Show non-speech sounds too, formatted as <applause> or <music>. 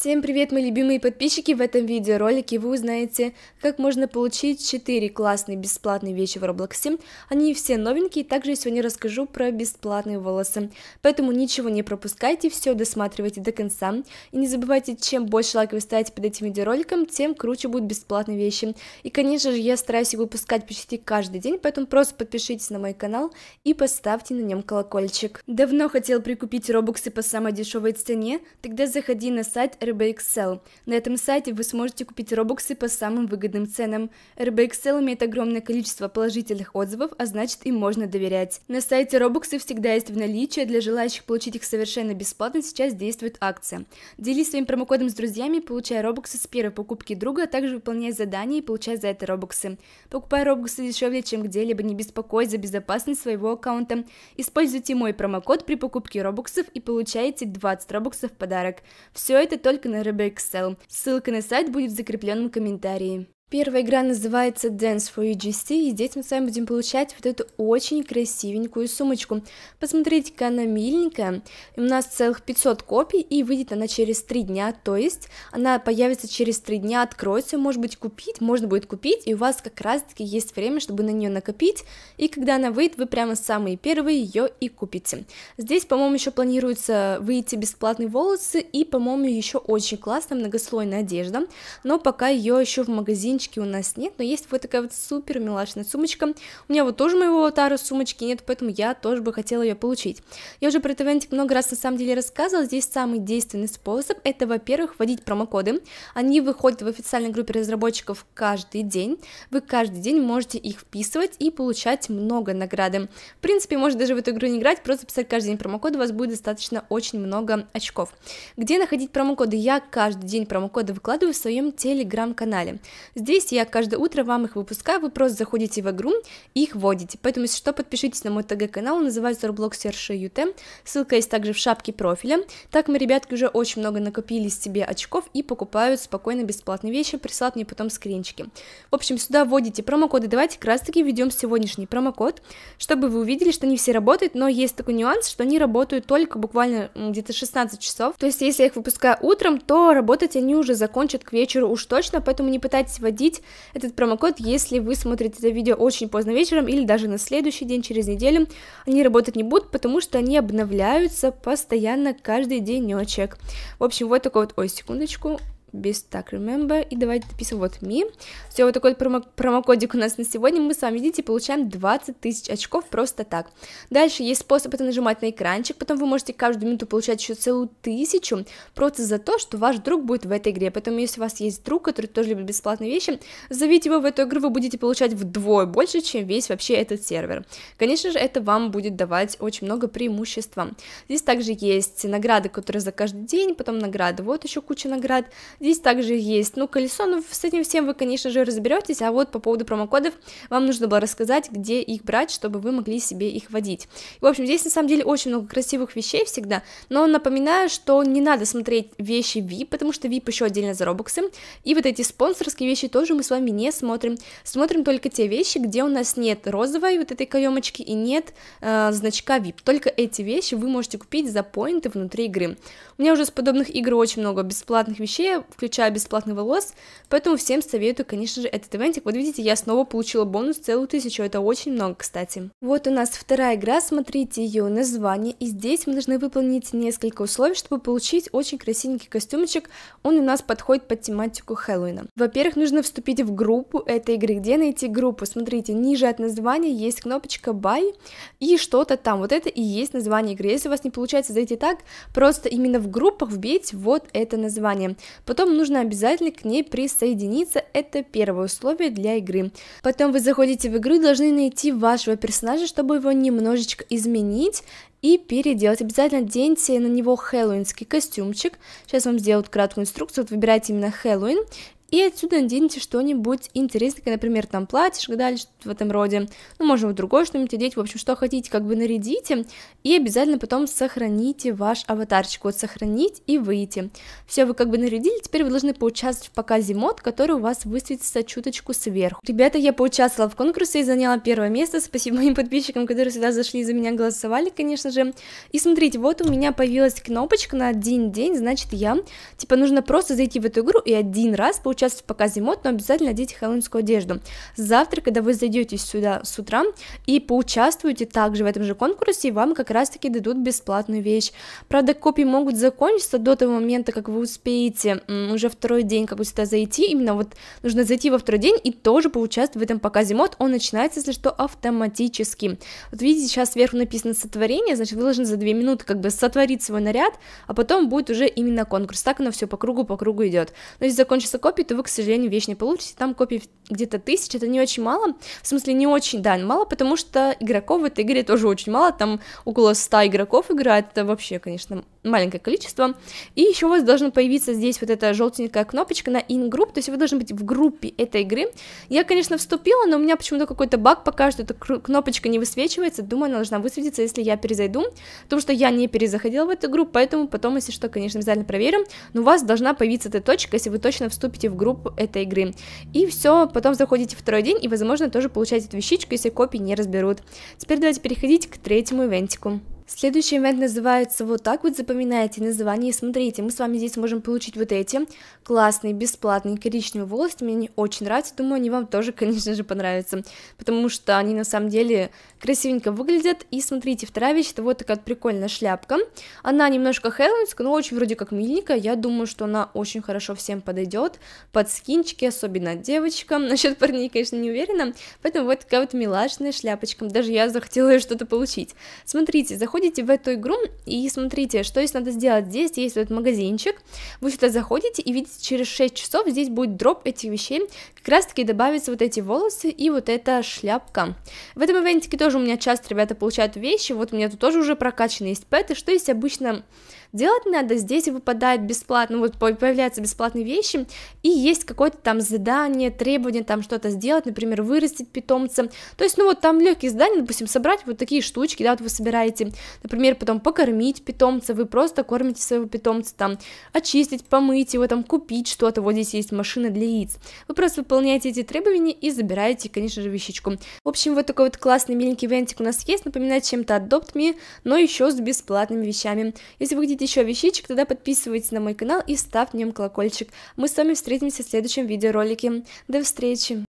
Всем привет, мои любимые подписчики! В этом видеоролике вы узнаете, как можно получить 4 классные бесплатные вещи в Роблоксе. Они все новенькие, также я сегодня расскажу про бесплатные волосы. Поэтому ничего не пропускайте, все досматривайте до конца. И не забывайте, чем больше лайков вы ставите под этим видеороликом, тем круче будут бесплатные вещи. И, конечно же, я стараюсь их выпускать почти каждый день, поэтому просто подпишитесь на мой канал и поставьте на нем колокольчик. Давно хотел прикупить робоксы по самой дешевой цене? Тогда заходи на сайт RBXL. На этом сайте вы сможете купить робоксы по самым выгодным ценам. RBXL имеет огромное количество положительных отзывов, а значит им можно доверять. На сайте робоксы всегда есть в наличии, для желающих получить их совершенно бесплатно сейчас действует акция. Делись своим промокодом с друзьями, получая робоксы с первой покупки друга, а также выполняя задания и получая за это робоксы. Покупая робоксы дешевле, чем где-либо, не беспокойся за безопасность своего аккаунта. Используйте мой промокод при покупке робоксов и получаете 20 робоксов в подарок. Все это то только на RB Excel. Ссылка на сайт будет в закрепленном комментарии. Первая игра называется Dance for UGC, и здесь мы с вами будем получать вот эту очень красивенькую сумочку. Посмотрите-ка, она миленькая, у нас целых 500 копий, и выйдет она через 3 дня, то есть она появится через 3 дня, откроется, может быть купить, можно будет купить, и у вас как раз-таки есть время, чтобы на нее накопить, и когда она выйдет, вы прямо самые первые ее и купите. Здесь, по-моему, еще планируется выйти бесплатные волосы, и, по-моему, еще очень классная многослойная одежда, но пока ее еще в магазине сумочки у нас нет, но есть вот такая вот супер милашная сумочка. У меня вот тоже моего аватара сумочки нет, поэтому я тоже бы хотела ее получить. Я уже про этот много раз на самом деле рассказывала, здесь самый действенный способ, это, во-первых, вводить промокоды, они выходят в официальной группе разработчиков каждый день, вы каждый день можете их вписывать и получать много награды. В принципе, можно даже в эту игру не играть, просто писать каждый день промокод, у вас будет достаточно очень много очков. Где находить промокоды? Я каждый день промокоды выкладываю в своем телеграм-канале. Здесь Здесь я каждое утро вам их выпускаю, вы просто заходите в игру и их вводите. Поэтому, если что, подпишитесь на мой ТГ-канал, он называется Roblox RSHUT, ссылка есть также в шапке профиля. Так мы, ребятки, уже очень много накопили себе очков и покупают спокойно бесплатные вещи, присылают мне потом скринчики. В общем, сюда вводите промокоды, давайте как раз таки введем сегодняшний промокод, чтобы вы увидели, что они все работают, но есть такой нюанс, что они работают только буквально где-то 16 часов, то есть если я их выпускаю утром, то работать они уже закончат к вечеру уж точно, поэтому не пытайтесь вводить вводить этот промокод, если вы смотрите это видео очень поздно вечером или даже на следующий день, через неделю. Они работать не будут, потому что они обновляются постоянно каждый денечек. В общем, вот такой вот, ой, секундочку, без так remember. И давайте дописываем вот me. Все, вот такой вот промо промокодик у нас на сегодня. Мы с вами, видите, получаем 20 тысяч очков просто так. Дальше есть способ это нажимать на экранчик, потом вы можете каждую минуту получать еще целую тысячу, просто за то, что ваш друг будет в этой игре. Поэтому, если у вас есть друг, который тоже любит бесплатные вещи, зовите его в эту игру, вы будете получать вдвое больше, чем весь вообще этот сервер. Конечно же, это вам будет давать очень много преимущества. Здесь также есть награды, которые за каждый день, потом награды, вот еще куча наград здесь также есть. Ну, колесо, ну, с этим всем вы, конечно же, разберетесь, а вот по поводу промокодов вам нужно было рассказать, где их брать, чтобы вы могли себе их вводить. в общем, здесь на самом деле очень много красивых вещей всегда, но напоминаю, что не надо смотреть вещи VIP, потому что VIP еще отдельно за робоксы, и вот эти спонсорские вещи тоже мы с вами не смотрим, смотрим только те вещи, где у нас нет розовой вот этой каемочки и нет э, значка VIP, только эти вещи вы можете купить за поинты внутри игры. У меня уже с подобных игр очень много бесплатных вещей, включая бесплатный волос, поэтому всем советую, конечно же, этот ивентик. Вот видите, я снова получила бонус целую тысячу, это очень много, кстати. Вот у нас вторая игра, смотрите ее название, и здесь мы должны выполнить несколько условий, чтобы получить очень красивенький костюмчик, он у нас подходит под тематику Хэллоуина. Во-первых, нужно вступить в группу этой игры, где найти группу, смотрите, ниже от названия есть кнопочка buy и что-то там, вот это и есть название игры, если у вас не получается зайти так, просто именно в группах вбить вот это название, потом потом нужно обязательно к ней присоединиться, это первое условие для игры. Потом вы заходите в игру и должны найти вашего персонажа, чтобы его немножечко изменить, и переделать. Обязательно оденьте на него хэллоуинский костюмчик. Сейчас вам сделают краткую инструкцию. Вот выбирайте именно Хэллоуин и отсюда наденьте что-нибудь интересное, например, там платьишко, да, или что-то в этом роде, ну, можно вот другое что-нибудь одеть, в общем, что хотите, как бы нарядите, и обязательно потом сохраните ваш аватарчик, вот сохранить и выйти. Все, вы как бы нарядили, теперь вы должны поучаствовать в показе мод, который у вас высветится чуточку сверху. Ребята, я поучаствовала в конкурсе и заняла первое место, спасибо моим подписчикам, которые сюда зашли за меня голосовали, конечно же. И смотрите, вот у меня появилась кнопочка на один день, значит, я, типа, нужно просто зайти в эту игру и один раз поучаствовать Сейчас показе мод, но обязательно оденьте хэллоуинскую одежду. Завтра, когда вы зайдете сюда с утра и поучаствуете также в этом же конкурсе, вам как раз-таки дадут бесплатную вещь. Правда, копии могут закончиться до того момента, как вы успеете уже второй день как бы сюда зайти. Именно вот нужно зайти во второй день и тоже поучаствовать в этом показе мод. Он начинается, если что, автоматически. Вот видите, сейчас сверху написано сотворение, значит, вы должны за 2 минуты как бы сотворить свой наряд, а потом будет уже именно конкурс. Так оно все по кругу, по кругу идет. Но если закончится копия, то то вы, к сожалению, вещь не получите. Там копий где-то тысяч, это не очень мало. В смысле, не очень, да, мало, потому что игроков в этой игре тоже очень мало. Там около 100 игроков играет, это вообще, конечно, маленькое количество. И еще у вас должна появиться здесь вот эта желтенькая кнопочка на in-group, то есть вы должны быть в группе этой игры. Я, конечно, вступила, но у меня почему-то какой-то баг пока что эта кнопочка не высвечивается, думаю, она должна высветиться, если я перезайду, потому что я не перезаходила в эту группу, поэтому потом, если что, конечно, обязательно проверим, но у вас должна появиться эта точка, если вы точно вступите в группу этой игры. И все, потом заходите второй день и, возможно, тоже получаете эту вещичку, если копии не разберут. Теперь давайте переходить к третьему ивентику. Следующий ивент называется вот так вот, запоминайте название и смотрите, мы с вами здесь можем получить вот эти классные, бесплатные коричневые волосы, мне они очень нравятся, думаю, они вам тоже, <laughs> конечно же, понравятся, потому что они на самом деле красивенько выглядят. И смотрите, вторая вещь, это вот такая прикольная шляпка. Она немножко хэллоуинская, но очень вроде как миленькая. Я думаю, что она очень хорошо всем подойдет под скинчики, особенно девочкам. <laughs> Насчет парней, конечно, не уверена. Поэтому вот такая вот милашная шляпочка. Даже я захотела что-то получить. Смотрите, заходите в эту игру и смотрите, что здесь надо сделать. Здесь есть вот магазинчик. Вы сюда заходите и видите, через 6 часов здесь будет дроп этих вещей. Как раз таки добавятся вот эти волосы и вот эта шляпка. В этом ивентике тоже тоже у меня часто ребята получают вещи, вот у меня тут тоже уже прокачаны есть пэты, что есть обычно делать надо, здесь выпадает бесплатно, вот появляются бесплатные вещи, и есть какое-то там задание, требование там что-то сделать, например, вырастить питомца, то есть, ну вот там легкие задания, допустим, собрать вот такие штучки, да, вот вы собираете, например, потом покормить питомца, вы просто кормите своего питомца, там, очистить, помыть его, там, купить что-то, вот здесь есть машина для яиц, вы просто выполняете эти требования и забираете, конечно же, вещичку. В общем, вот такой вот классный миленький маленький ивентик у нас есть, напоминать чем-то Adopt Me, но еще с бесплатными вещами. Если вы хотите еще вещичек, тогда подписывайтесь на мой канал и ставьте в нем колокольчик. Мы с вами встретимся в следующем видеоролике. До встречи!